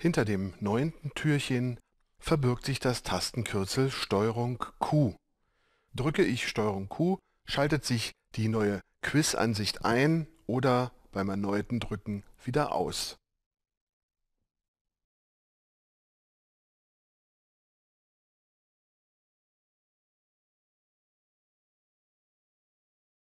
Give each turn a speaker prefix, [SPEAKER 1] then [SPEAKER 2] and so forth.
[SPEAKER 1] Hinter dem neunten Türchen verbirgt sich das Tastenkürzel STRG Q. Drücke ich STRG Q, schaltet sich die neue Quiz-Ansicht ein oder beim erneuten Drücken wieder aus